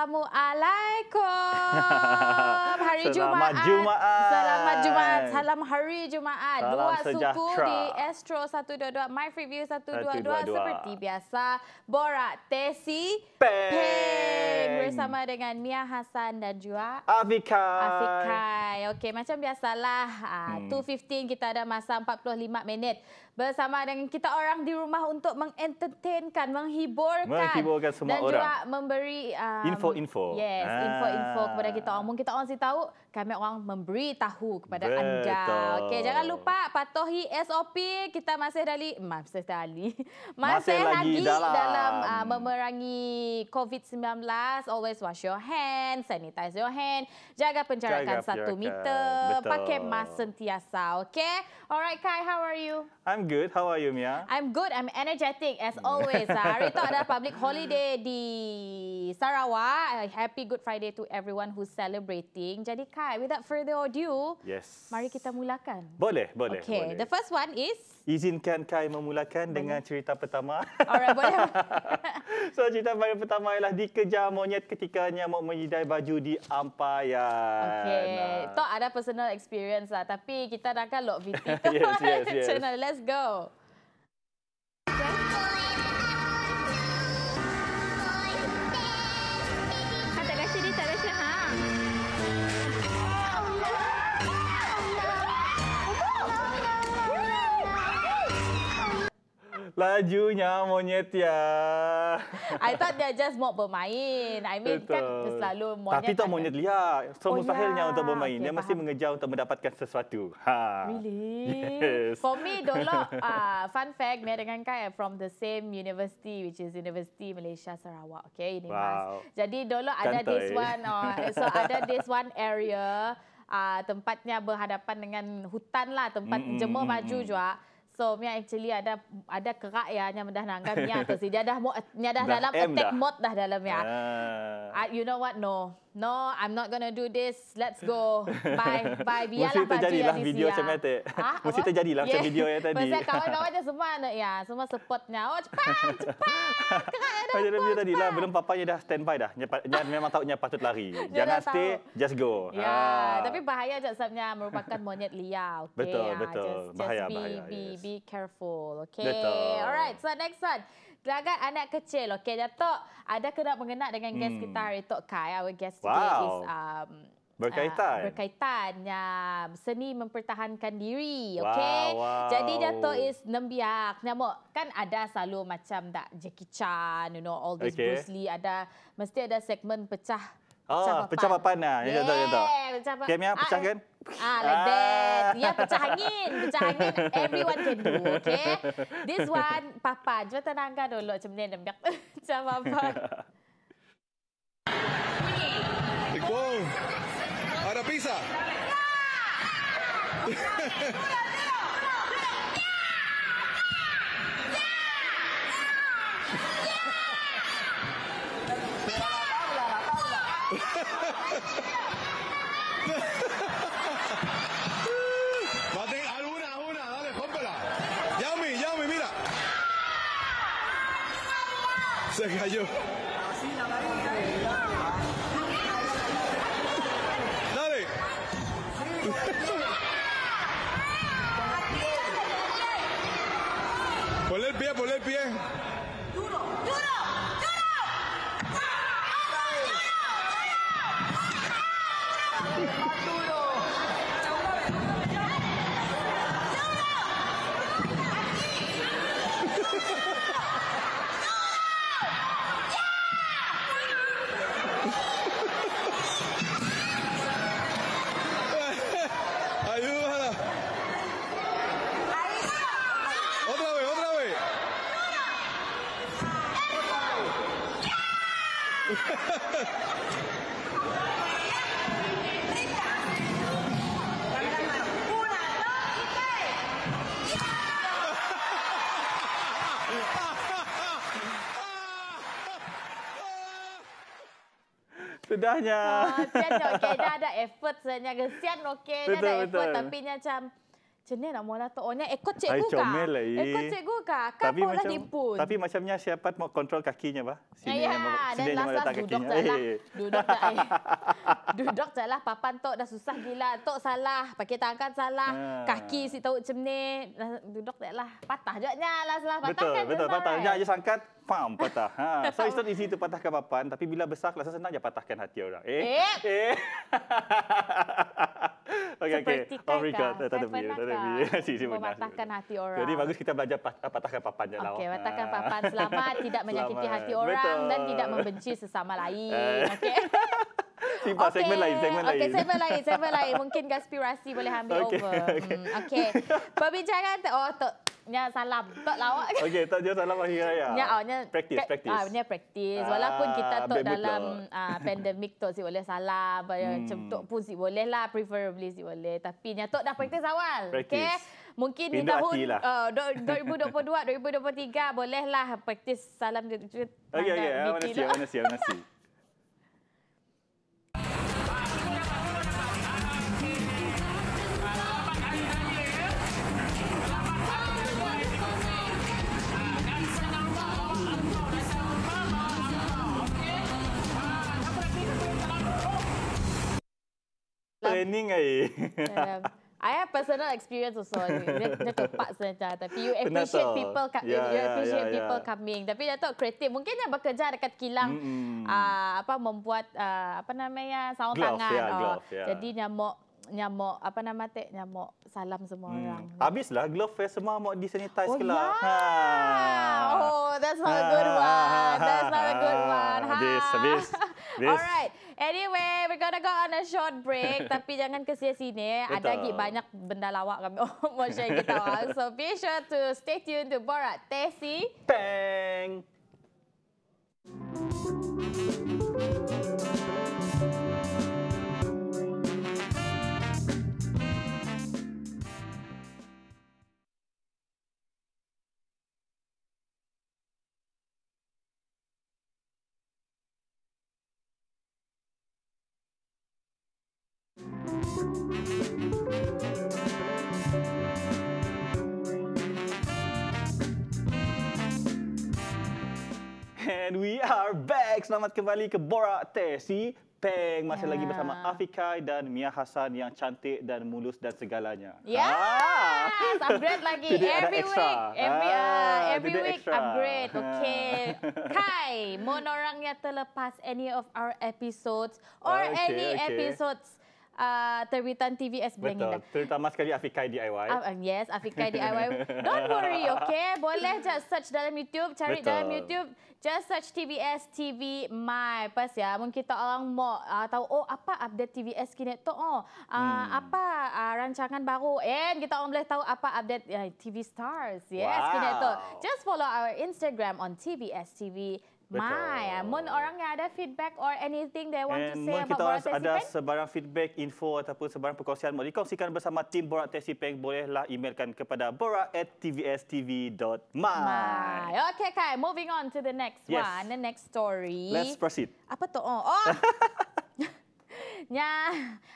Assalamualaikum. Hari Selamat Jumaat. Jumaat. Selamat Jumaat. Salam hari Jumaat. Salam dua sejahtera. suku di Astro 122, My Preview 122. Seperti biasa, Bora, Tesi Peng. Peng. Bersama dengan Mia Hasan dan Jua. Afikai. Afikai. Okey, macam biasalah. Ah, hmm. 2.15 kita ada masa 45 minit bersama dengan kita orang di rumah untuk mengentertainkan, menghiburkan, menghiburkan semua dan orang. juga memberi um, info-info. Um, yes, ah. info-info ah. kepada kita orang. Mungkin kita orang sih tahu kami orang memberi tahu kepada Betul. anda. Okey, jangan lupa patuhi SOP kita masih dari masih dari masih, masih lagi, lagi dalam, dalam uh, memerangi COVID-19. Always wash your hands, sanitize your hands, jaga penjarakan satu meter, Betul. pakai mask sentiasa. Okey, alright Kai, how are you? I'm good. How are you, Mia? I'm good. I'm energetic as always. Ah. Hari itu ada public holiday di Sarawak. Uh, happy Good Friday to everyone who's celebrating. Jadi, Kai, without further ado, yes. mari kita mulakan. Boleh, boleh. Okay, boleh. the first one is... Izinkan Kai memulakan boleh. dengan cerita pertama. Alright, boleh. so, cerita pertama ialah dikejar monyet ketika nyamuk menyidai baju di ampayan. Okay, ah. tak ada personal experience lah. Tapi kita dah kan lock video. yes, yes, yes. Channel. Let's go. go. Lajunya monyet ya. I thought dia just mau bermain. I mean kan Betul. kan selalu monyet. Tapi tak monyet liar. So oh, mustahilnya yeah. untuk ya. bermain. Okay, dia mesti mengejar untuk mendapatkan sesuatu. Ha. Really? Yes. For me, Dolok, uh, ah, fun fact, saya dengan Kai from the same university, which is University Malaysia Sarawak. Okay, ini wow. mas. Jadi Dolok ada this one. Uh, so ada this one area. Uh, tempatnya berhadapan dengan hutan lah. Tempat mm -mm, jemur baju mm -mm. juga. So Mia actually ada ada kerak ya yang mendah nangga Mia tu si. Dia dah, dia dah, dalam attack mode dah dalam ya. you know what? No. No, I'm not gonna do this. Let's go. Bye. Bye. Biarlah ah, Mesti terjadilah video macam ni. Ha? Mesti terjadilah yeah. macam video yang tadi. Pasal kawan-kawan dia semua nak Ya, semua supportnya. Oh, cepat, cepat. Kerak ada support. tadi lah. Belum papa dah standby dah. memang tahu patut lari. Jangan stay, just go. Ya, ah. tapi bahaya je sebenarnya merupakan monyet liar. Okay, betul, ya. betul. Bahaya, bahaya. Just be, be, be careful. Okay. Betul. Alright, so next one. Kelakar anak kecil, okay Datuk, ada kena mengenak dengan hmm. guest kita hari Tok Kai. Our guest wow. today is... Um, berkaitan. Uh, berkaitan. Ya, seni mempertahankan diri, wow, okey. Wow. Jadi Datuk is nembiak. Namo kan ada selalu macam tak Jackie Chan, you know, all this okay. Bruce Lee ada mesti ada segmen pecah Oh, pecah papan. Pecah Ya lah. Yeah, yeah. pecah papan. Okay, Mia, pecahkan. Ah, kan? Ah, like ah. that. Ya, pecah angin. Pecah angin. Everyone can do, okay? This one, Papa. Cuma tenangkan dulu macam ni. Macam apa? Ada pizza? Ada pizza? Sedahnya. Oh, ha, sian okay. dah ada effort sebenarnya. Sian okay. Dah ada effort. Betul. Tapi nya macam... Macam nak mula tu. Oh, ekot cikgu kah? Ekot cikgu kah? Kan pun lah dipun. Tapi macamnya siapa mau kontrol kakinya, bah? Sini ya, ya. Sini dan lasa duduk je lah. Eh. Duduk je lah. Papan tu dah susah gila. Tok salah. Pakai tangan salah. Ah. Kaki si tahu macam Duduk je lah. Patah je lah. Lasa lah. Patah betul, betul, patah. Je sangkat pam patah. Ha. So it's not easy to patahkan papan tapi bila besar rasa senang je patahkan hati orang. Eh? Eh? eh? okay, Seperti okay. Oh, tak ada biaya. Tak ada biaya. Si, si Patahkan hati orang. Jadi bagus kita belajar patahkan papan je lah. Okay, oh. patahkan ha. papan. Selamat tidak menyakiti hati orang dan tidak membenci sesama lain. Eh. Okay. Simpan okay. segmen lain, segmen lain. Okay, segmen lain, segmen lain. Mungkin Gaspirasi boleh ambil okay. over. Hmm, okay. okay. Perbincangan, t- oh, tak. Nya salam. Tak lawak. Okey, tak dia salam Hari Raya. Nya, oh, nya, practice, pra- practice. Ah, nya practice. Ah, Walaupun kita ah, dalam ah, pandemik tak si boleh salam. Hmm. Macam tak pun si boleh lah. Preferably si boleh. Tapi nya tak dah practice awal. Practice. Okay. Mungkin di tahun uh, 2022, 2023 bolehlah practice salam. Okey, okey. Manasih, manasih, manasih. planning aje. I have personal experience also. Dia tepat sebenarnya. Tapi you appreciate Penata. people yeah, you, you ya, appreciate yeah, ya. people yeah. coming. Tapi Datuk kreatif. Mungkin dia bekerja dekat kilang mm -hmm. uh, apa membuat uh, apa namanya sound glove, tangan. Yeah, ya, oh, yeah. Jadi nyamuk nyamuk apa nama tek nyamuk salam semua hmm. orang. Habislah glove face semua mau disanitize oh, kelah. Yeah. Ha. Oh, that's not a good ha, ha, ha, one. That's not a good one. Ha. Habis, habis. habis. Alright. Anyway, we gonna go on a short break. Tapi jangan kesia sini. Ada lagi banyak benda lawak kami mau share kita. So be sure to stay tuned to Borat Tesi. Bang. Thank you. And we are back. Selamat kembali ke Borak Tesi. Peng masih yeah. lagi ya. bersama Afikai dan Mia Hasan yang cantik dan mulus dan segalanya. Ya. Ah. Yes! Ah. Upgrade lagi. Jadi every extra. week. Every, uh, ah. every week extra. upgrade. Ah. Okay. Kai, mohon orang yang terlepas any of our episodes or okay, any okay. episodes uh, terbitan TVS Blank Betul. Terutama sekali Afikai DIY. Uh, ah, um, yes, Afikai DIY. Don't worry, okay? Boleh je search dalam YouTube, cari Betul. dalam YouTube. Just search TVS TV My. Pas ya, mungkin kita orang mau uh, tahu, oh apa update TVS kini tu? Oh, uh, hmm. Apa uh, rancangan baru? And kita orang boleh tahu apa update uh, eh, TV Stars. Yes, wow. kini tu. Just follow our Instagram on TVS TV. Mai, mohon orang yang ada feedback or anything they want And to say kita about Borak Taxi ada Peng. ada sebarang feedback, info ataupun sebarang perkongsian mau dikongsikan bersama tim Borak Taxi Peng, bolehlah emailkan kepada borak at tvstv.my. Okay, Kai. Moving on to the next yes. one, the next story. Let's proceed. Apa tu? Oh, oh. Nya,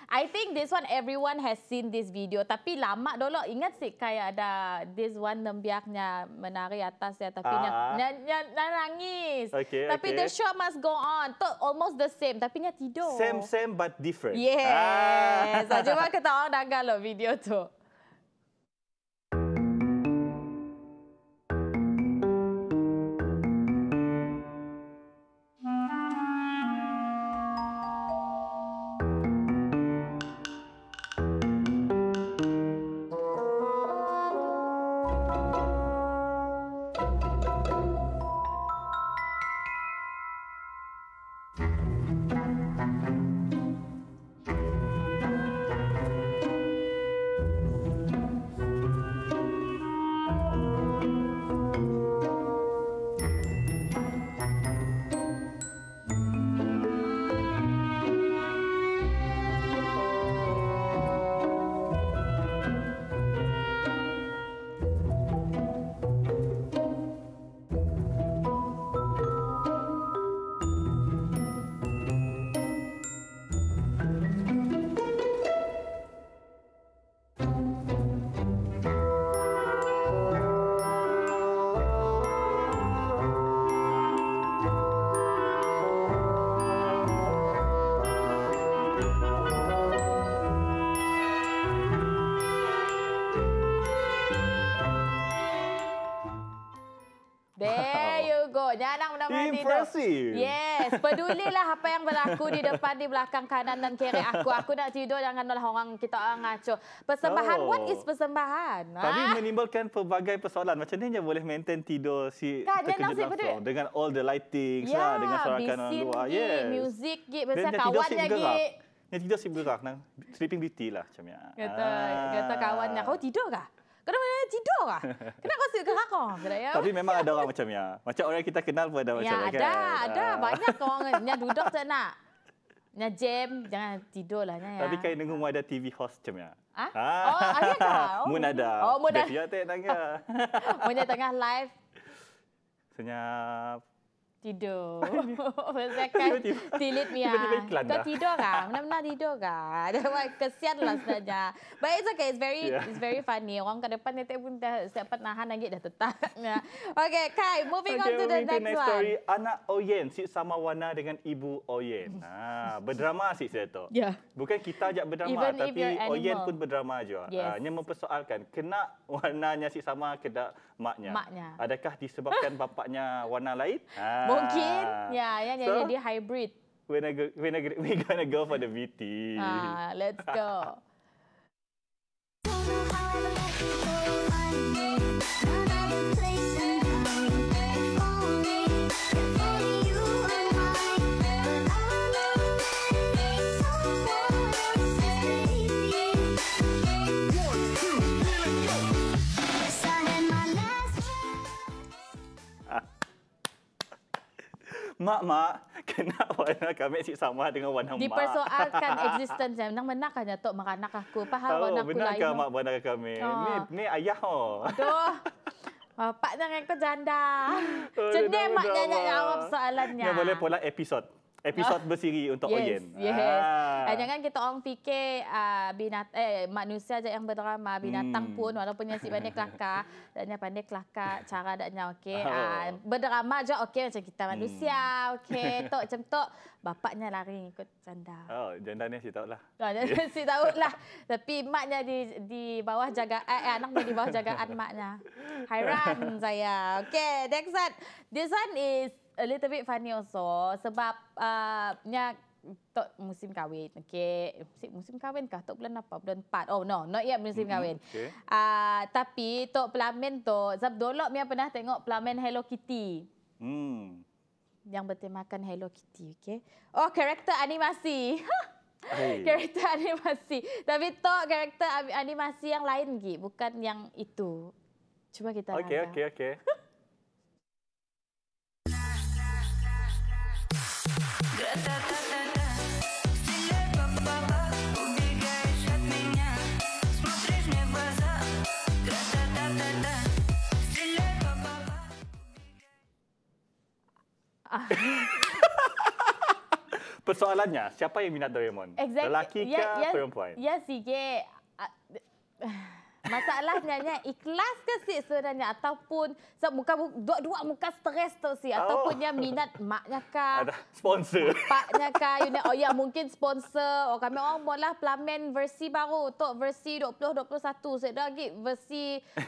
I think this one everyone has seen this video. Tapi lama dulu ingat sih kayak ada this one nembiaknya menari atas ya. Tapi nya, ah. nya, nangis. Okay, tapi the show must go on. To almost the same. Tapi nya tidur. Same same but different. Yes. Ah. So, cuma kita orang dengar lo video tu. kasih. Yes, pedulilah apa yang berlaku di depan, di belakang, kanan dan kiri aku. Aku nak tidur janganlah orang kita orang ngaco. Persembahan, oh. what is persembahan? Tapi ah. menimbulkan pelbagai persoalan. Macam mana boleh maintain tidur si kan, terkejut langsung? Pedul. Dengan all the lighting, yeah, lah, ya, dengan sorakan orang luar. Ya, bising gi, muzik gi, bersama kawan tidur, si lagi. Dia tidur sih bergerak, nang, sleeping beauty lah macamnya. Kata, ah. kata kawannya, kau tidur kah? Kau Kenapa dia tidur ah? Kenapa kau suka kerak kau? ya. Tapi memang ada orang macamnya, Macam orang kita kenal pun ada ya, macam ya. Ada, kan? ada uh. banyak orang nya duduk tak nak. Nya jam jangan tidur lah nya ya. Tapi kau dengar ada TV host macamnya. Ah? ah? Oh, ada kah? Oh, mun ada. Oh, mun ada. Dia tengah live. Senyap tidur. Zakat tilit mia. Kau tidur kan, mana mana tidur kan, kah? Kesianlah saja. But it's okay. It's very yeah. it's very funny. Orang ke depan nanti pun dah dapat nahan lagi dah tetap. Ya. okay, Kai. Moving okay, on to the next, next story. Anak Oyen si sama warna dengan ibu Oyen. Ha, berdrama sih saya tu. Yeah. Bukan kita ajak berdrama Even tapi Oyen pun berdrama juga. Ah, yes. Ha, mempersoalkan kena warnanya si sama ke maknya. maknya. Adakah disebabkan bapaknya warna lain? Ha. Mungkin. Ah. Ya, ya, ya, so, jadi ya, hybrid. When I go, when I go, we gonna go for the VT. Ah, let's go. mak mak kena warna kami si sama dengan warna mak. Dipersoalkan existence yang nak menak hanya tok makan anak aku. Pahal warna aku lain. Benar mak warna kami. Oh. Ni ayah ho. Doh, bapa dengan aku janda. Cendek mak jangan jawab soalannya. Ya boleh pola episod episod oh. bersiri untuk yes, Oyen. Yes. Ah. Eh, jangan kita orang fikir uh, binat eh manusia aja yang berdrama, binatang hmm. pun walaupun yang si pandai kelakar, adanya pandai kelakar, cara adanya okey. Oh. Uh, berdrama saja okey macam kita hmm. manusia, hmm. okey. Tok macam bapaknya lari ikut janda. Oh, janda ni si tahu lah. Oh, janda yeah. si tahu lah. Tapi maknya di di bawah jaga eh, eh anak di bawah jagaan maknya. Hairan saya. Okey, next one. This one is a little bit funny also sebab uh, Tok musim kahwin, okay. Musim, musim kahwin kah? Tok bulan apa? Bulan 4. Oh no, not yet musim mm-hmm, kahwin. Okay. Uh, tapi Tok pelamin tu, sebab dulu Mia pernah tengok pelamin Hello Kitty. Hmm. Yang bertemakan Hello Kitty, okay. Oh, karakter animasi. karakter animasi. Tapi Tok karakter animasi yang lain lagi, bukan yang itu. Cuba kita okay, Okey, okey, okey. Persoalannya, siapa yang minat Doraemon? Exactly. Lelaki ya, ke yeah, yeah, perempuan? Ya, yeah, sikit. Uh, Masalahnya ni ikhlas ke sih sebenarnya ataupun sebab so, muka dua, dua muka stres tu sih ataupun dia oh. minat maknya ke sponsor. Paknya ke you know, oh ya mungkin sponsor. Oh kami orang oh, bolah plamen versi baru tu versi 2021 sedah so, lagi versi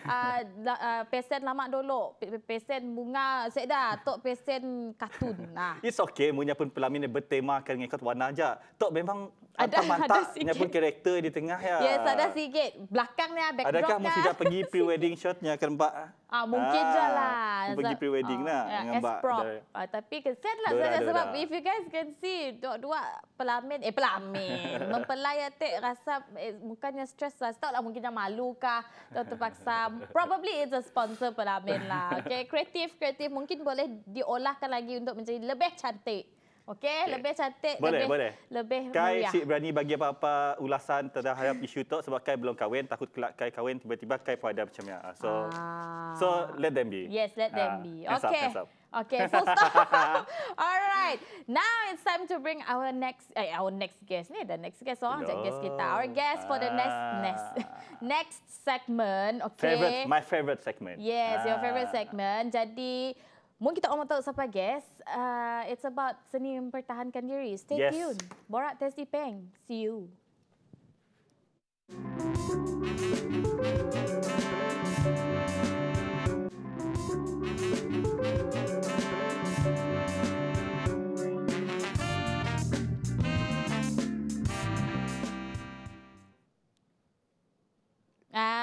uh, uh, pesen lama dulu pesen bunga sedah so, tu pesen kartun. Nah. It's okay munya pun plamen ni bertema kan ikut warna aja. Tu memang ada, ada mantaknya pun karakter di tengah ya. Yes ada sikit. Belakangnya ah, back Adakah mesti dah pergi pre-wedding shotnya ke nampak? Ah, mungkin ah, je lah. Pergi pre-wedding ah, lah. Yeah, ya, as prop. Ah, tapi kesian lah dah, dah, sebab dah. if you guys can see, dua-dua pelamin, eh pelamin. Mempelai atik rasa eh, mukanya stress lah. Tak lah mungkin dah malu kah. Tak terpaksa. Probably it's a sponsor pelamin lah. Okay, kreatif-kreatif. Mungkin boleh diolahkan lagi untuk menjadi lebih cantik. Okey, okay. lebih cantik, boleh, lebih, boleh. lebih Kai, meriah. Kai, cik berani bagi apa-apa ulasan terhadap isu itu sebab Kai belum kahwin. Takut kelak Kai kahwin, tiba-tiba Kai pun ada macam ya. So, ah. so let them be. Yes, let them ah. be. Okay. Hands up, hands up. Okay, full stop. Alright, now it's time to bring our next, eh, our next guest ni, the next guest orang, oh, guest kita, our guest ah. for the next ah. next next segment. Okay, favorite, my favorite segment. Yes, ah. your favorite ah. segment. Jadi. Mungkin kita omong tahu siapa guest. Uh, it's about seni mempertahankan diri. Stay yes. tuned. Borak Testi Peng. See you. Thank you.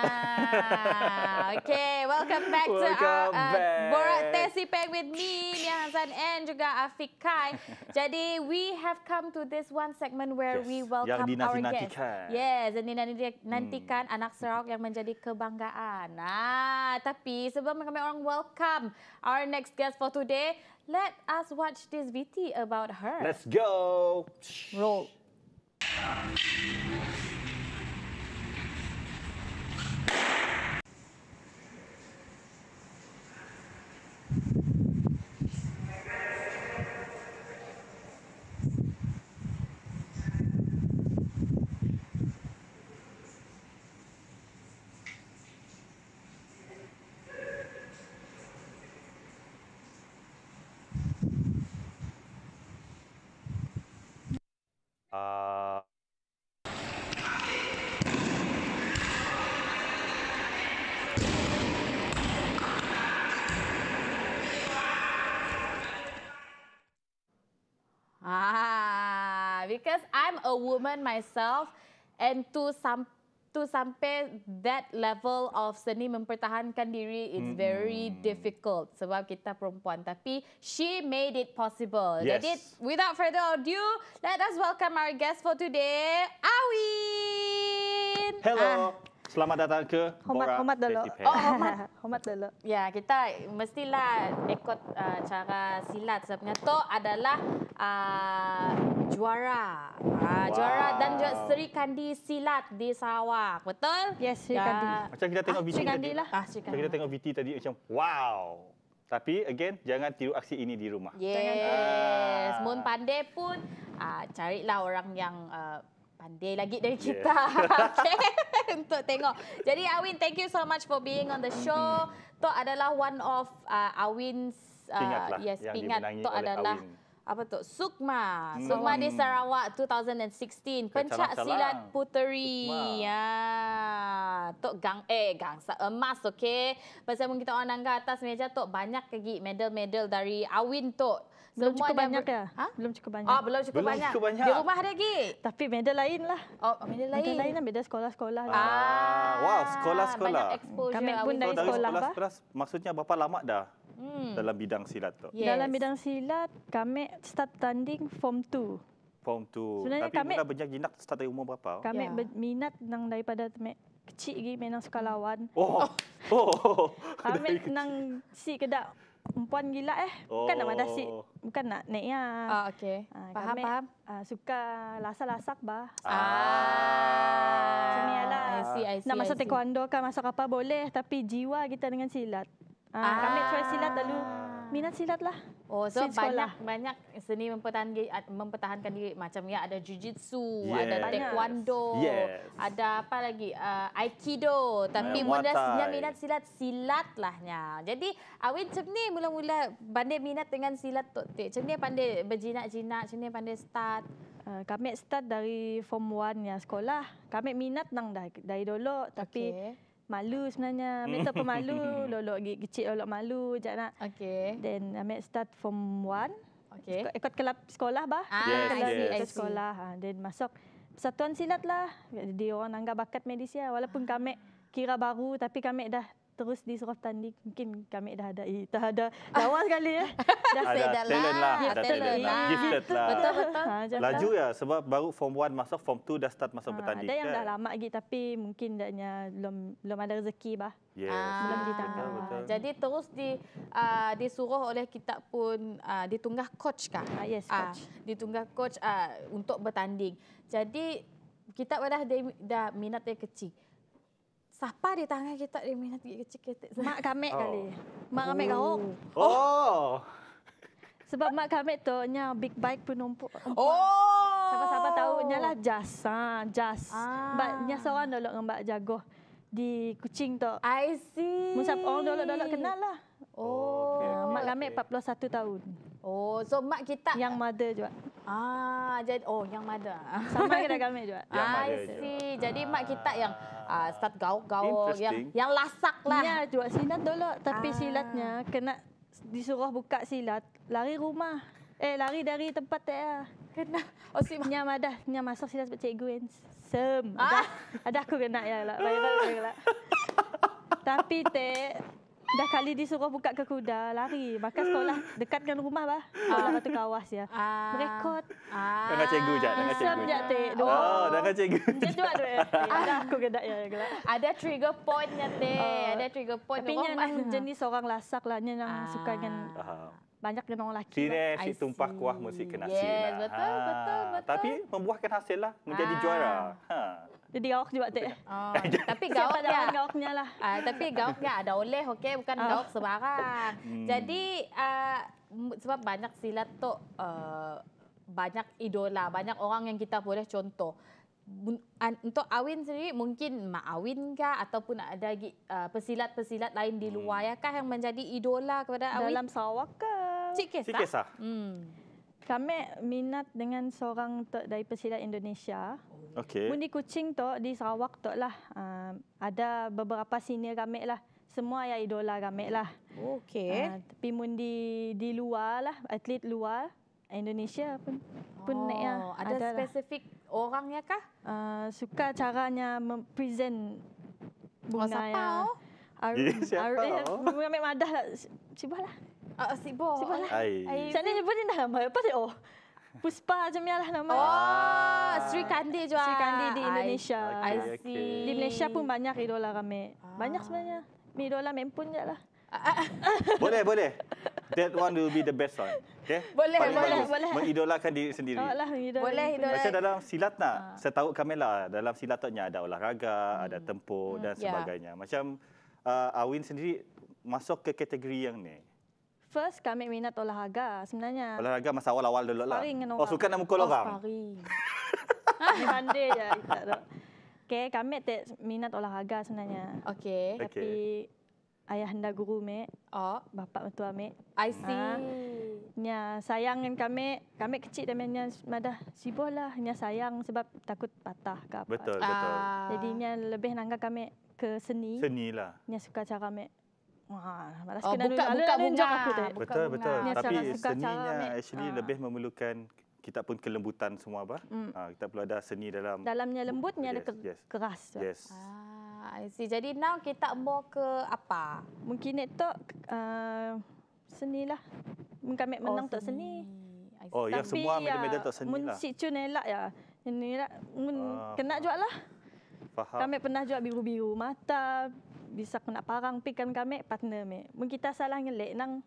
okay, welcome back welcome to our uh, Borak Tesi Pack with me, Mia Hansan and juga Afiq Kai. Jadi, we have come to this one segment where yes. we welcome yang dinanti our guests. Yes, yang dinanti-nantikan hmm. anak Sarawak yang menjadi kebanggaan. Nah, tapi sebelum kami orang welcome our next guest for today, let us watch this VT about her. Let's go. Roll. Ah, because I'm a woman myself, and to some to sampai that level of seni mempertahankan diri, is very difficult sebab kita perempuan. Tapi she made it possible. Yes. Jadi, without further ado, let us welcome our guest for today, Awin. Hello. Ah, Selamat datang ke Hormat Hormat dulu. Oh, hormat hormat dulu. Ya, kita mestilah ikut uh, cara silat sebabnya tu adalah uh, juara. Uh, ah, wow. juara dan juga Sri Kandi Silat di Sawak. Betul? Yes, Sri ya. Kandi. Uh, macam kita tengok VT ah, tadi. Lah. Ah, Sri Kandi. Kita tengok VT tadi macam wow. Tapi again jangan tiru aksi ini di rumah. Yes. Uh. Mun pandai pun uh, carilah orang yang uh, pandai lagi dari kita. Yeah. okay. Untuk tengok. Jadi Awin, thank you so much for being on the show. Mm-hmm. Tok adalah one of uh, Awin's... Uh, yes, pingat. Tok adalah... Awin apa tu sukma hmm. sukma di Sarawak 2016 pencak silat puteri sukma. ya tok gang eh gang emas okey pasal kita orang nangka atas meja tok banyak lagi medal-medal dari Awin tok belum cukup banyak ya? Ha? Belum cukup banyak. Oh, belum cukup, belum banyak. banyak. Di rumah ada lagi. Tapi medal lain lah. Oh, medal lain. Medal lain lah, medal sekolah-sekolah. Lah. Ah. Wow, sekolah-sekolah. Banyak exposure. Kami pun dari sekolah. Dari sekolah-sekolah, maksudnya bapa lama dah? hmm. dalam bidang silat tu. Yes. Dalam bidang silat, kami start tanding form 2. Form 2. Sebenarnya Tapi kami, banyak jinak start dari umur berapa? Kami yeah. Ya. minat nang daripada kecil lagi memang suka hmm. lawan. Oh. Oh. oh. kami nang si kedak empuan gila eh. Oh. Bukan nak oh. ada si bukan nak nek ya. Oh, okey. Uh, ah, faham kami, faham. Uh, suka lasak-lasak bah. Ah. Sini ah. ala. I see, I see, masa taekwondo kan masa apa boleh tapi jiwa kita dengan silat. Ah. ah. Ambil choice silat lalu minat silat lah. Oh, so Since banyak sekolah. banyak seni mempertahankan, mempertahankan diri macam ya ada jujitsu, yes. ada taekwondo, yes. ada apa lagi uh, aikido. Tapi eh, mula minat silat silat lahnya. Jadi Awin cem ni mula-mula pandai minat dengan silat tu. Cem ni pandai berjinak-jinak, cem ni pandai start. Uh, kami start dari form 1 ya sekolah. Kami minat nang dah dari dulu tapi okay malu sebenarnya. Amir tak pun malu, lolok gig kecil lolok malu jangan. nak. Okey. Then Amir start from one. Okay. Ikut, ikut kelab sekolah bah. Ah, yes. Kelab yes. Ikut sekolah. Ha, then masuk Satuan Silat lah. Dia orang anggap bakat medis ya. Walaupun ah. kami kira baru tapi kami dah terus di surah tanding mungkin kami dah ada eh, dah ada lawan ah. sekali ya dah ada talent lah, lah. ada talent, talent lah. lah gifted lah betul betul ha, ha, laju ya sebab baru form 1 masuk form 2 dah start masuk ha, bertanding ada yang kan? dah lama lagi tapi mungkin dahnya belum belum ada rezeki bah yes. ah. belum ditanggung ha, jadi terus di uh, disuruh oleh kita pun uh, ditunggah coach kah ah, yes ah, coach uh, ditunggah coach uh, untuk bertanding jadi kita dah dah minat yang kecil Siapa di tangan kita dia minat gigi kecil kita. Mak kami oh. kali. Mak kami kau. Oh. oh. Sebab mak kami tu nya big bike penumpuk. Oh. Siapa-siapa tahu nya lah jas. Ha, jas. Ah. nya seorang dolok ngembak jago di kucing tu. I see. musab orang dolok-dolok kenal lah. Oh, oh okay, okay, mak kami okay. 41 tahun. Oh, so mak kita yang mother juga. Ah, jadi oh yang mother. Sama kita kami juga. Ah, I see. Juga. Jadi ah. mak kita yang ah, start gaul-gaul yang yang lasak lah. Ya, juga silat dulu tapi ah. silatnya kena disuruh buka silat lari rumah. Eh, lari dari tempat dia. Kena. Oh, si mak. ada. Nya masuk silat sebab cikgu. Sem. Ah. Ada, aku kena ya. Lah. Baik-baik. Lah. Tapi, teh Dah kali disuruh buka ke kuda, lari. Bahkan sekolah dekat dengan rumah lah, Sekolah ah. batu kawas ya. Ah. Rekod. Ah. Dengan cikgu je. Dengan cikgu. Sejak tek. Oh, dengan cikgu. Dia tu ada. Lah, ada aku gedak ya. Ada trigger pointnya kan, tek. Ah. Ada trigger point. Tapi yang jenis orang lasak lah. yang suka ah. dengan... Banyak dengan orang lelaki. Sini lah. eh, si tumpah kuah mesti kena yes, sini. Lah. Betul, ah. betul, betul. Tapi membuahkan hasil lah. Menjadi juara. Ha jadi gawak juga tak. Oh, ah. eh, tapi gawak ya. gawaknya lah. Uh, tapi gawak ya ada oleh okey bukan oh. Ah. gawak sembarang. Hmm. Jadi uh, sebab banyak silat tu uh, banyak idola, banyak orang yang kita boleh contoh. Untuk Awin sendiri mungkin Mak Awin ke ataupun ada lagi uh, pesilat-pesilat lain di hmm. luar ya kah yang menjadi idola kepada Awin? Dalam Sarawak ke? Cik Kesah. Cik Kesah. Hmm. Kami minat dengan seorang tok dari pesilat Indonesia. Okey. Mundi kucing tok di Sarawak tok lah. Uh, ada beberapa sini kami lah. Semua ya idola kami lah. Okey. Uh, tapi mundi di luar lah, atlet luar Indonesia pun pun lah. oh, ya. Ada adalah. spesifik orangnya kah? Uh, suka caranya mempresent oh, bunga oh, siapa ya. Oh? Ar- siapa ya? Oh? Ar- lah. lah. Ah, uh, ah, Sibo. Sibo lah. Macam mana pun dia dah nama. Lepas dia, oh. Puspa Jamia lah nama. Oh, ah. Sri Kandi juga. Sri Kandi di Indonesia. I, see. Okay. Di Malaysia pun banyak idola kami. Ah. Banyak sebenarnya. Idola mempun je lah. boleh, boleh. That one will be the best one. Okay? Boleh, Paling boleh, boleh. Mengidolakan diri sendiri. Oh, lah, boleh, idola. Macam dalam silat nak, ha. saya tahu kami lah. dalam silat tu ada olahraga, hmm. ada tempo dan hmm, ya. sebagainya. Yeah. Macam uh, Awin sendiri masuk ke kategori yang ni. First, kami minat olahraga sebenarnya. Olahraga masa awal-awal dulu lah. Sparring dengan Oh, suka nak mukul oh, orang? Sparring. Pandai je. Okay, kami tak minat olahraga sebenarnya. Okay. Tapi, okay. ayah anda guru, me, Oh. Bapa mertua, me. I see. Ha. Nya sayang dengan kami. Kami kecil dan nya madah sibuk lah. Nya sayang sebab takut patah ke apa. Betul, betul. Ah. Jadi, nya lebih nangka kami ke seni. Seni lah. Nya suka cara me. Wah, oh, buka, buka, buka, buka, buka, betul. buka, buka, buka, buka, buka, buka, buka, buka, buka, kita pun kelembutan semua apa. Hmm. Ah, kita perlu ada seni dalam. Dalamnya lembut, ni ada ke- yes. keras. Tu. Lah. Yes. Ah, I see. Jadi now kita mau ke apa? Mungkin itu uh, ah, seni lah. Mungkin kami oh, menang tak seni. Oh, ya, Tapi, yang semua ya, medal-medal tak seni lah. Mungkin cun elak ya. Ini lah. Mun, ah, kena jual lah. Faham. Kami pernah jual biru-biru mata, bisa kena parang pikan kami partner kami. Mun kita salah ngelek nang.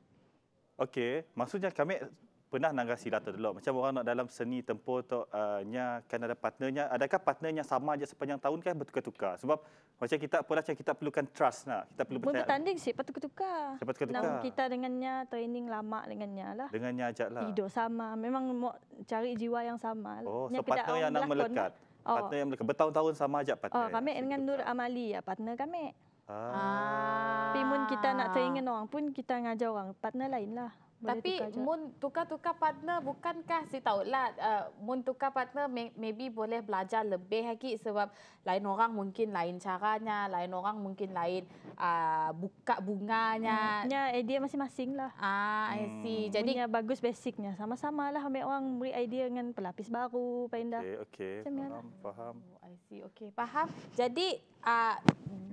Okey, maksudnya kami pernah nang rasi lah dulu. Macam orang nak dalam seni tempur tu uh, nya kan ada partnernya. Adakah partnernya sama aja sepanjang tahun kan bertukar-tukar? Sebab macam kita pula macam kita perlukan trust nak. Kita perlu percaya. Bertanding sih bertukar-tukar. Siapa tukar-tukar? Nang kita dengannya training lama dengannya lah. Dengannya ajak lah. Hidup sama. Memang mau cari jiwa yang sama. Lah. Oh, so partner yang nak melekat. Lah. Oh. Partner yang melekat. Bertahun-tahun sama aja partner. Oh, kami dengan Nur Amali ya partner kami. Ah. Tapi kita nak teringin orang pun kita ngajar orang partner lain lah. Boleh Tapi tukar mun tukar-tukar partner bukankah si tahu lah uh, eh, mun tukar partner may, maybe boleh belajar lebih lagi sebab lain orang mungkin lain caranya, lain orang mungkin lain uh, buka bunganya. Hmm. Ya, idea masing-masing lah. Ah, I see. Hmm. Jadi Punya bagus basicnya sama-sama lah. Ambil orang beri idea dengan pelapis baru, Pak Indah. okay, okey. Faham, faham. I see. Okay, faham. Jadi, uh, ah,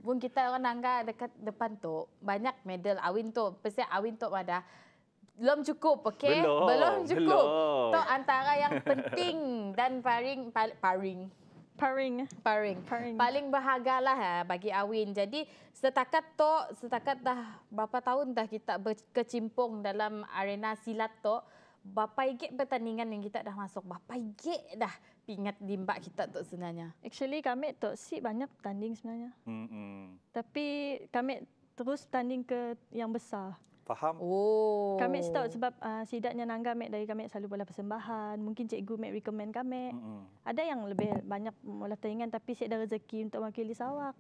pun kita orang nangga dekat depan tu, banyak medal awin tu. Pesan awin tu ada belum cukup, okay? Belum, belum cukup. Tu antara yang penting dan paling paling paling paling paling paling lah ha, bagi Awin. Jadi setakat tu, setakat dah berapa tahun dah kita berkecimpung dalam arena silat tu, bapa gig pertandingan yang kita dah masuk, bapa gig dah pingat limbak kita tu sebenarnya. Actually kami tu si banyak tanding sebenarnya. Hmm. Tapi kami terus tanding ke yang besar. Faham. Oh. Kami tahu sebab uh, sidaknya nangga kami dari kami selalu bola persembahan. Mungkin cikgu mek recommend kami. Mm-hmm. Ada yang lebih banyak mula tayangan tapi si ada rezeki untuk mewakili Sarawak.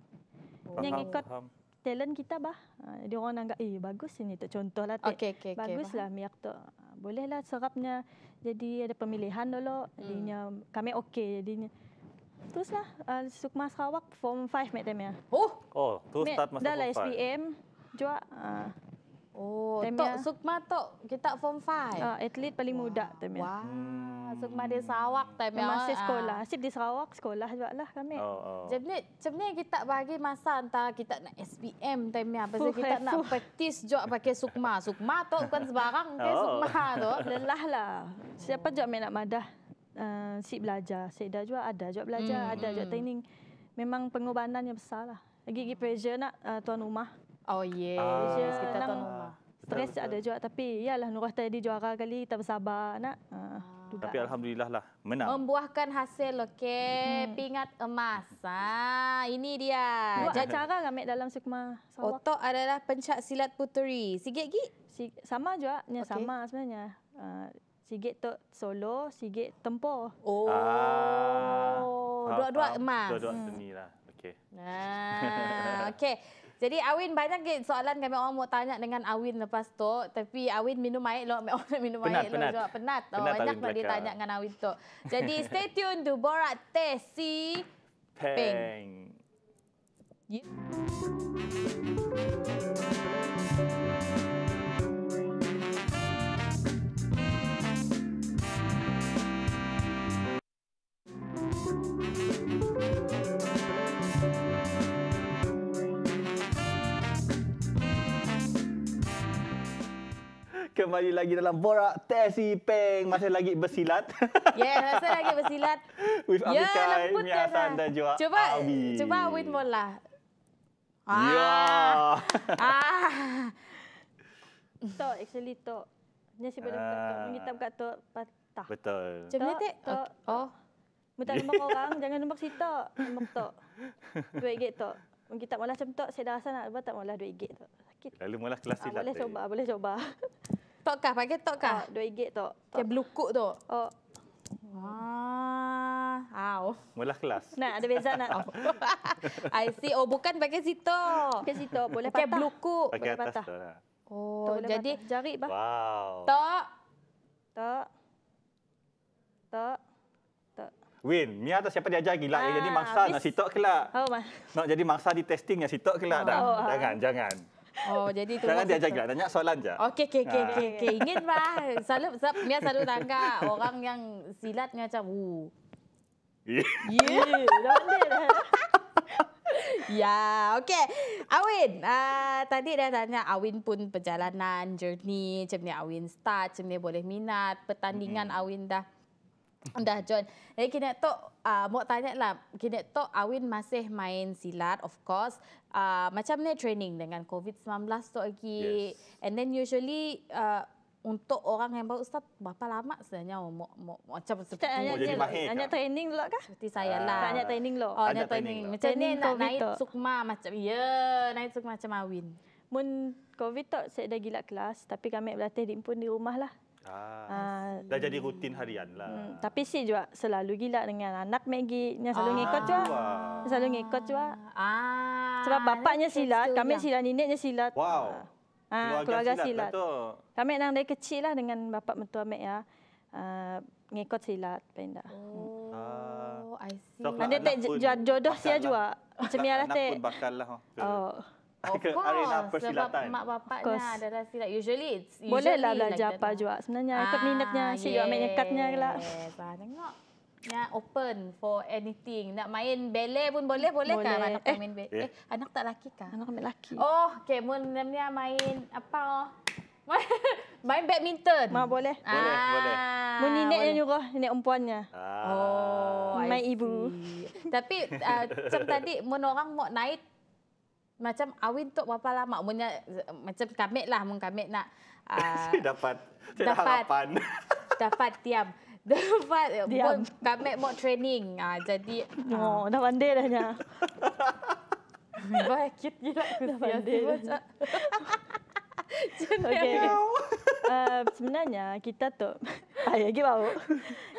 Oh. Yang ikut Faham. talent kita bah. Uh, dia orang nangga, eh bagus ini tu contohlah. Okay, okay, okay, Baguslah okay, miak tu bolehlah serapnya jadi ada pemilihan dulu jadinya hmm. kami okey jadinya teruslah uh, Sukma Sarawak form 5 macam ya oh oh tu start masa 5 dah lah SPM jua uh, Oh, Tamiya. Tok ya. Sukma Tok kita form 5. Uh, ah, atlet paling wow. muda Tamiya. Wah, wow. Hmm. Sukma di Sarawak Tamiya. Masih ah. sekolah, masih di Sarawak sekolah juga lah kami. Oh, oh. Jadi, jadi kita bagi masa antara kita nak SPM Tamiya, pasal fuh, kita nak petis juga pakai Sukma. Sukma Tok kan sebarang ke oh. Sukma tu. Lelah lah. Siapa juga main nak madah. Uh, si belajar, si dah jual ada jual belajar, hmm, ada jual hmm. training. Memang pengorbanan besar lah. Lagi-lagi pressure nak uh, tuan rumah. Oh yes. Uh, ah. kita tuan rumah. Stress ada juga tapi iyalah Nurah tadi juara kali tak bersabar nak. Uh. Ah, juga. Ah. Tapi alhamdulillah lah menang. Membuahkan hasil okey hmm. pingat emas. Ha ini dia. Buat cara ngamik dalam sukma. Sawah. adalah pencak silat puteri. Sigit gi? sama juga okay. sama sebenarnya. Uh, sigit tok solo, sigit tempo. Oh. Dua-dua ah. emas. Dua-dua seni hmm. lah. Okey. Nah, okey. Jadi Awin banyak ke soalan kami orang mau tanya dengan Awin lepas tu. Tapi Awin minum air lo, orang nak minum penat, air penat. lo juga penat. penat oh, banyak lagi tanya dengan Awin tu. Jadi stay tune to Borat Tesi Peng. Peng. Yeah. kembali lagi dalam Borak Tesi Peng. Masih lagi bersilat. Ya, yeah, masih lagi bersilat. With Abi yeah, Kai, Mia San lah. dan juga cuba, Abi. Cuba with Mon ya. Ah. Ya. Ah. Tok, actually Tok. Ini si benda menghitam kat Tok patah. Betul. Macam mana Tok? tok. Oh. Minta nombor korang, jangan nombor si Tok. Nombor Tok. Dua gig Tok. Mungkin tak malah macam Tok, saya dah rasa nak buat tak malah dua gig Tok sikit. Lalu mulah kelas silat. boleh cuba, boleh cuba. Oh, tok kah? Pakai tok kah? dua gig tok. Macam okay, tu. Oh. Wah, aw. Mulah kelas. Nah, ada beza nak. I see. Oh, bukan pakai situ. Pakai situ. Boleh pakai patah. Pakai blue boleh atas tu lah. Oh, jadi. Jari bah. Wow. Tok. Tok. Tok. Win, ni atas siapa diajar gila. Ah, jadi maksa nak sitok ke lah. Oh, nak jadi maksa di testing yang sitok ke Oh, dah. Oh, jangan, ah. jangan. Oh, jadi tu. Jangan diajak gerak, tanya soalan je. Okey, okey, okey. Ha. Okay, okay. Ingin lah. Selalu, Mia selalu tangkap orang yang silat ni macam, wuh. Yeah. Yeah. Ya, okey. Awin, uh, tadi dah tanya Awin pun perjalanan, journey, macam ni Awin start, macam ni boleh minat, pertandingan mm-hmm. Awin dah Dah John. Jadi kini tu, uh, ah, mau tanya lah. Kini tu Awin masih main silat, of course. Uh, macam ni training dengan COVID-19 tu lagi. Yes. And then usually uh, untuk orang yang baru start, berapa lama sebenarnya mau, mau, mau, macam seperti tanya, mahir? Tanya training dulu kah? Seperti saya lah. tanya training dulu. Oh, tanya, tanya training. Lho. Macam training ni nak naik to. sukma macam, Iya, yeah, naik sukma macam Awin. Mun COVID tu, saya dah gila kelas. Tapi kami berlatih pun di rumah lah. Ah, ah, dah jadi rutin harian lah. Hmm, tapi si juga selalu gila dengan anak Maggie. Dia selalu ah, ngikut juga. Dia selalu ngikut juga. Ah, Sebab bapaknya silat, kami silat, neneknya silat. Wow. Ah, keluarga, ah, keluarga silat. Lah silat. Kami nang dari kecil lah dengan bapak mentua Mek ya. Uh, ngikut silat. Pindah. Oh, ah. I see. Nanti tak jodoh siya lah. juga. Macam ialah tak. Anak pun bakal lah. Ha. Oh ke arena persilatan. Sebab mak bapaknya adalah silat. Usually it's usually Boleh lah belajar like apa lah. juga. Sebenarnya ah, ikut minatnya. Si yes. juga main nyekatnya ke lah. Yes. Ah, tengok. Nak open for anything. Nak main ballet pun boleh, boleh, boleh. kan? Anak eh. main ballet. Eh. eh, anak tak laki kah? Anak main laki. Oh, okay. Mereka main apa? Oh? main badminton. Ma boleh. Boleh, ah, boleh. Mun nenek yang nyuruh, nenek umpuannya. Ah. Oh, main ibu. Tapi uh, macam tadi, mun orang mau naik macam awin tu berapa lama punya macam kami lah mungkin kami nak uh, dapat dapat harapan dapat tiap dapat diam. Eh, kami mau training uh, jadi mau uh, dah pandai dah nya Wah, cute gila aku dah pandai. Okay. Uh, sebenarnya kita tu ayah gimau.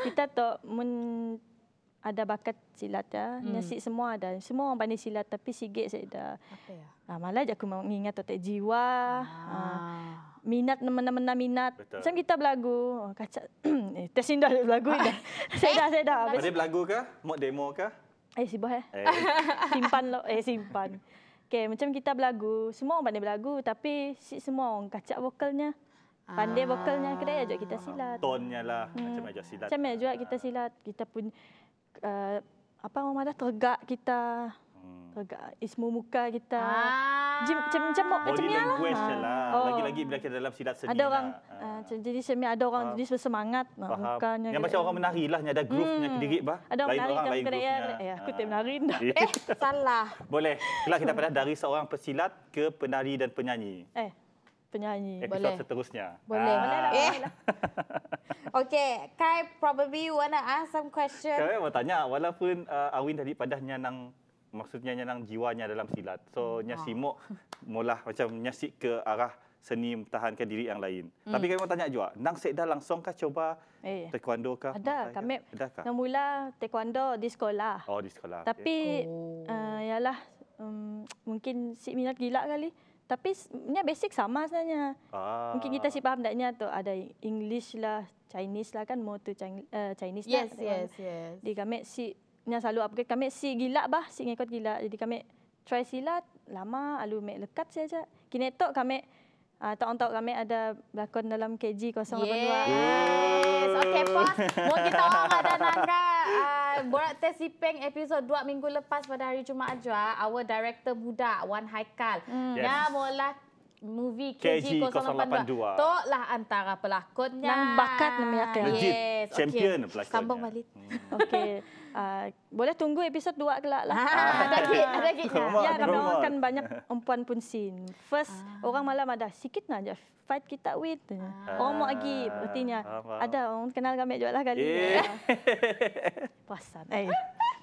Kita tu mungkin ada bakat silat ya. Hmm. Nasi semua ada. Semua orang pandai silat tapi sigit saya dah. Apa ya? Ah, malah aku mengingat tentang jiwa. Ah. Ah, minat mana-mana minat. Betul. Macam kita berlagu. Oh, kaca. eh, tersindah berlagu. Ah. Eh? Dah. saya dah, saya dah. Habis. Ada berlagu ke? Mok demo ke? Eh, si ya. Eh. eh. simpan lo. Eh, simpan. Okay, macam kita berlagu. Semua orang pandai berlagu. Tapi si semua orang kacak vokalnya. Pandai ah. vokalnya. kira ajak kita silat. Tonnya lah. Hmm. Macam ajak silat. Macam ajak kita silat. Kita pun... Eh, apa orang marah tergak kita hmm. tergak ismu muka kita ah. macam macam macam lah, lah. Oh. lagi-lagi bila kita dalam silat seni ada lah. orang ah. Ah, jadi semai, ada orang jenis bersemangat nah, mukanya yang macam orang menari lah ada groove nya sedikit hmm. bah ada orang lain kan kena ya, ya aku tak menari dah eh salah boleh kita pernah dari seorang pesilat ke penari dan penyanyi eh penyanyi. Episode boleh. seterusnya. Boleh. Ah. Boleh lah, Eh. Lah. okay. Kai probably wanna ask some question. Kai mau tanya. Walaupun uh, Awin tadi padah nyanang maksudnya nyanang jiwanya dalam silat. So hmm. nyasimok ah. ha. macam nyasik ke arah seni mempertahankan diri yang lain. Hmm. Tapi kami mau tanya juga, nang sekda langsung kah cuba eh. taekwondo kah? Ada, kami ada mula taekwondo di sekolah. Oh, di sekolah. Tapi, okay. oh. Eh, uh, yalah, um, mungkin si minat gila kali. Tapi ni basic sama sebenarnya. Ah. Mungkin kita sih faham taknya tu ada English lah, Chinese lah kan, Mau tu eh, Chinese, lah. Yes, yes, yes. Di kami si ni selalu apa kami si gila bah, si ngikut gila. Jadi kami try silat lama, alu mek lekat saja. Kini tu kami Uh, ah, tak tahu kami ada berlakon dalam KG 082. Yes. yes. Okay, pos. Mau kita orang ada nangka. Uh, ah. Borak Test Sipeng episod 2 minggu lepas pada hari Jumaat juga. Our director budak Wan Haikal. Mm. Yes. Dah mula movie KG 082. Tok lah antara pelakonnya. Yang bakat namanya. Legit. Yes. Champion okay. pelakonnya. Sambung balik. Hmm. Okay. Ah, boleh tunggu episod dua kelak lah. Ah, ah, ada lagi, ada lagi. Ya, kami akan banyak perempuan pun sin. First, orang malam ada sedikit nak fight kita with. Ah. mau lagi, artinya ada orang kenal kami jual lagi kali. Yeah. Eh. Puasan. Eh.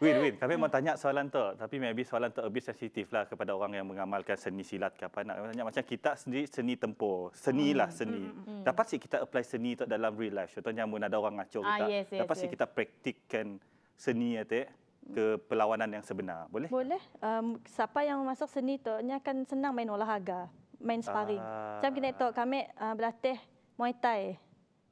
Win, Win, kami mau tanya soalan tu. Tapi maybe soalan tu lebih sensitif lah kepada orang yang mengamalkan seni silat ke apa nak. Tanya, macam kita sendiri seni tempo, Seni lah hmm, seni. Hmm, hmm. Dapat sih kita apply seni tu dalam real life. Contohnya mun ada orang ngaco kita. dapat sih kita praktikkan seni atik ya, ke perlawanan yang sebenar. Boleh? Boleh. Um, siapa yang masuk seni tu, ni akan senang main olahraga, main sparring. Aa. Ah. Macam kini tu, kami uh, eh, berlatih Muay Thai.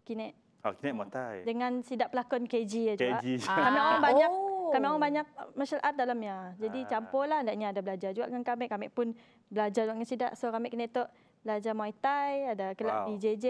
Kini. Oh, ah, kini Muay Thai. Dengan sidak pelakon KG ya juga. KG. Ah, kami orang banyak. Oh. Kami orang banyak martial art dalamnya. Jadi campurlah. Ada belajar juga dengan kami. Kami pun belajar dengan sidak. So kami kena tok belajar Muay Thai, ada kelab wow. BJJ.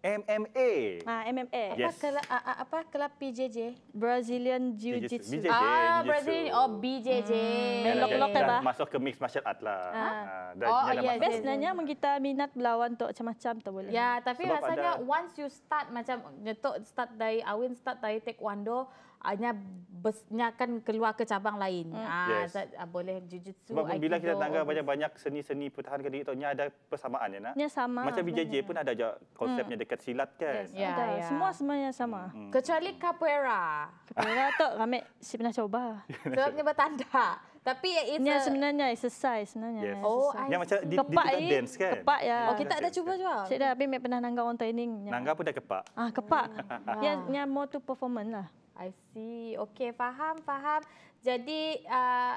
MMA. Ya. Ah, MMA. Yes. Apa kelab apa, ah, ah, apa kelab BJJ? Brazilian Jiu-Jitsu. BJJ, ah, jiu Brazilian oh BJJ. Hmm. Dan, dan, dan masuk ke mixed martial art lah. Ah. ah dan, oh, yeah, yeah, best nanya yeah. kita minat berlawan untuk macam-macam tu boleh. Ya, yeah, tapi Sebab rasanya ada, once you start macam nyetok start dari Awin start dari Taekwondo, hanya besnya akan keluar ke cabang lain. Hmm. Ah, yes. Ah boleh jujitsu. Sebab Aikido. bila kita tangga banyak-banyak seni-seni pertahanan diri tu nya ada persamaan ya nak. Ya sama. Macam BJJ hmm. pun ada je konsepnya hmm. dekat silat kan. Yes. Ya, ada. Ya. Semua semuanya sama. Hmm. Kecuali capoeira. Capoeira tu kami si pernah cuba. Sebabnya bertanda. Tapi ya itu a... sebenarnya exercise sebenarnya. Yes. Oh, yang macam di, kepak di, dance kan? Kepak ya. Oh, kita ada cuba juga. Saya dah habis pernah nangga on training. Nangga pun dah kepak. Ah, kepak. Hmm. Ya, yang more to performance lah. I see. Okay, faham, faham. Jadi, uh,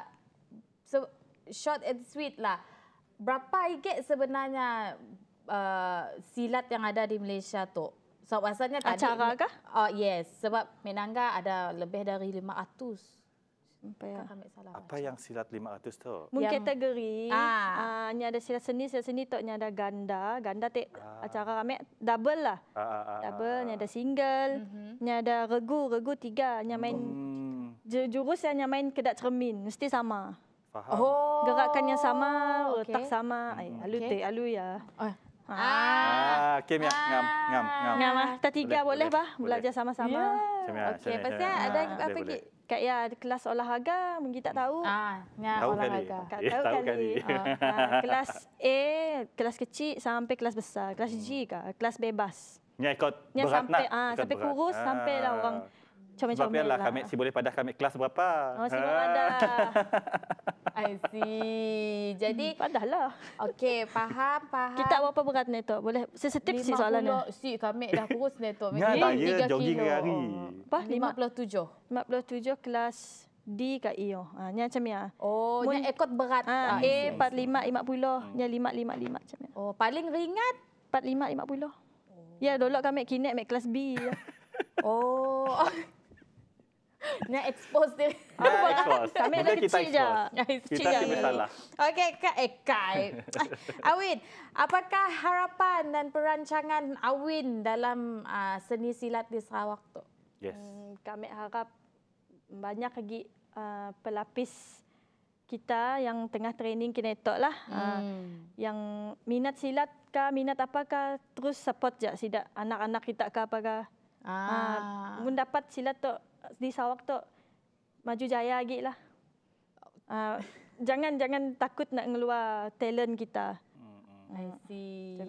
so short and sweet lah. Berapa IGET sebenarnya uh, silat yang ada di Malaysia tu? Sebab So, tadi... Acara kah? Oh, yes. Sebab Menangga ada lebih dari 500 apa yang, salah apa macam. yang silat 500 tu? Mungkin yang, kategori. Ah. Uh, ni ada silat seni, silat seni tu ni ada ganda. Ganda tu ah. acara kami double lah. Ah, ah, ah, ah double, ah, ah, ni ada single. Uh-huh. Ni ada regu, regu tiga. Ni main hmm. jurus yang main kedak cermin. Mesti sama. Faham. Oh. Gerakan yang sama, okay. letak sama. Ay, okay. Hmm. alu te, alu ya. Oh. Ah. ah, okay, ah. ngam, ngam, ngam. Ngam, ah. tiga boleh, boleh, boleh, bah? Belajar sama-sama. Yeah. Okey, pasal ah, ada apa lagi Kak Ya kelas olahraga mungkin tak tahu. Ah, ya, tahu olahraga. Kali. Kak, ya, tahu, tahu kali. kali. Oh, ha, kelas A, kelas kecil sampai kelas besar. Kelas G hmm. kak, Kelas bebas. Ya, ikut ya, berat sampai, Ah, sampai berat. kurus, ah. sampai lah orang comel-comel Sebab lah. Kami, si boleh padah kami kelas berapa. Oh, si padah. Ha. I see. Jadi... Hmm, padahlah. Okey, faham, faham. Kita berapa berat ni, Boleh sesetip si soalan ni. 50 si kami dah kurus ni, Tok. Ya, tak ya, jogging kilo. hari. Apa? 57. 57 kelas D kat Iyo. Oh. Ha, ni macam ni. Ah. Oh, Mun, ni ekot berat. Ha, ah, ah A, 45, 50. Ni lima lima macam ni. Oh, paling ringat. lima, 45, puluh. Ya, dolok kami kini make kelas B. Ya. Oh. nak expose dia. Nak ah, expose. Kami lah kecil je. Ah, kita tak masalah. Okey, Kak Ekai. Eh, Awin, apakah harapan dan perancangan Awin dalam uh, seni silat di Sarawak tu? Yes. Hmm, kami harap banyak lagi uh, pelapis kita yang tengah training kena etok lah. Hmm. Uh, yang minat silat ke, minat apakah, terus support je. Sidak anak-anak kita ke apakah. Ah. Uh, mendapat silat tu di Sarawak tu maju jaya lagi lah. Uh, jangan jangan takut nak ngeluar talent kita. Ah, I see.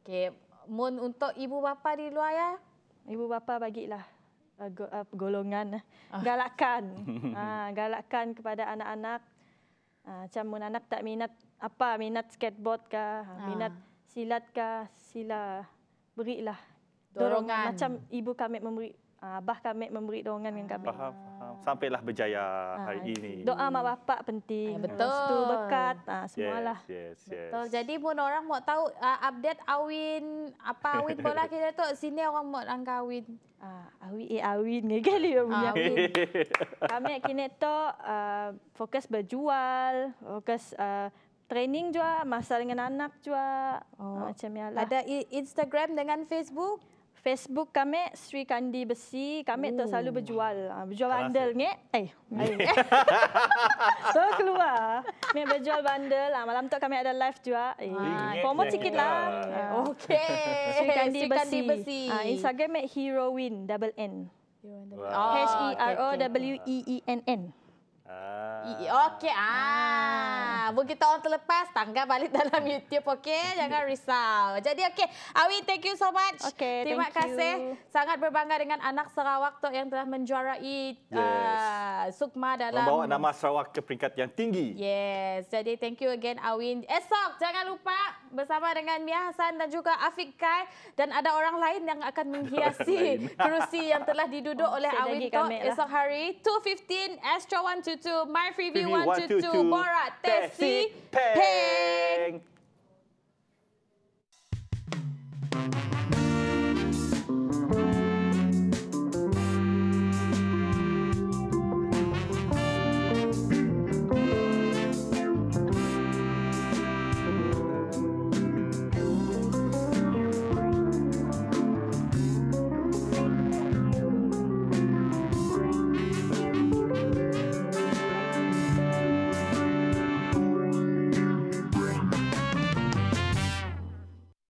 Okay. Mun untuk ibu bapa di luar ya? Ibu bapa bagilah uh, go, uh, golongan. Oh. Galakkan. uh, galakkan kepada anak-anak. Uh, macam mun anak tak minat apa, minat skateboard ke, uh. minat silat ke, sila berilah. Dorongan. Dorong, macam ibu kami memberi Ah, Abah kami memberi doangan dengan kami. Faham, faham. Sampailah berjaya ha, hari ini. Doa mak bapak penting. Ha, betul. Setu bekat, ha, semualah. Yes, yes, yes. Betul. Jadi pun orang mau tahu uh, update Awin, apa Awin bola kita tu, sini orang mau langkah Awin. Uh, awin, eh Awin, ni kali ya punya Awin. kami kini tu uh, fokus berjual, fokus uh, training juga, masa dengan anak juga. Oh. macam ya Ada Instagram dengan Facebook? Facebook kami Sri Kandi Besi. Kami tu selalu oh. berjual. Ah, eh, berjual bandel ni. Eh. Ah, so keluar. Ni berjual bandel. Malam tu kami ada live juga. Eh. Ah. Promo sikit lah. Okey. Sri Kandi Besi. Besi. Instagram at Heroin. Double N. H-E-R-O-W-E-E-N-N. E, e e n n Ah. Okey. Ah. ah. Bu kita orang terlepas tangga balik dalam YouTube okey. Jangan risau. Jadi okey, Awi thank you so much. Okay, Terima kasih. You. Sangat berbangga dengan anak Sarawak tu yang telah menjuarai yes. uh, Sukma dalam membawa nama Sarawak ke peringkat yang tinggi. Yes. Jadi thank you again Awi. Esok jangan lupa bersama dengan Mia Hasan dan juga Afiq Kai dan ada orang lain yang akan menghiasi kerusi yang telah diduduk oh, oleh Awi tu esok hari 2:15 Astro 1 two my freebie one two two, Borat Tesi Peng.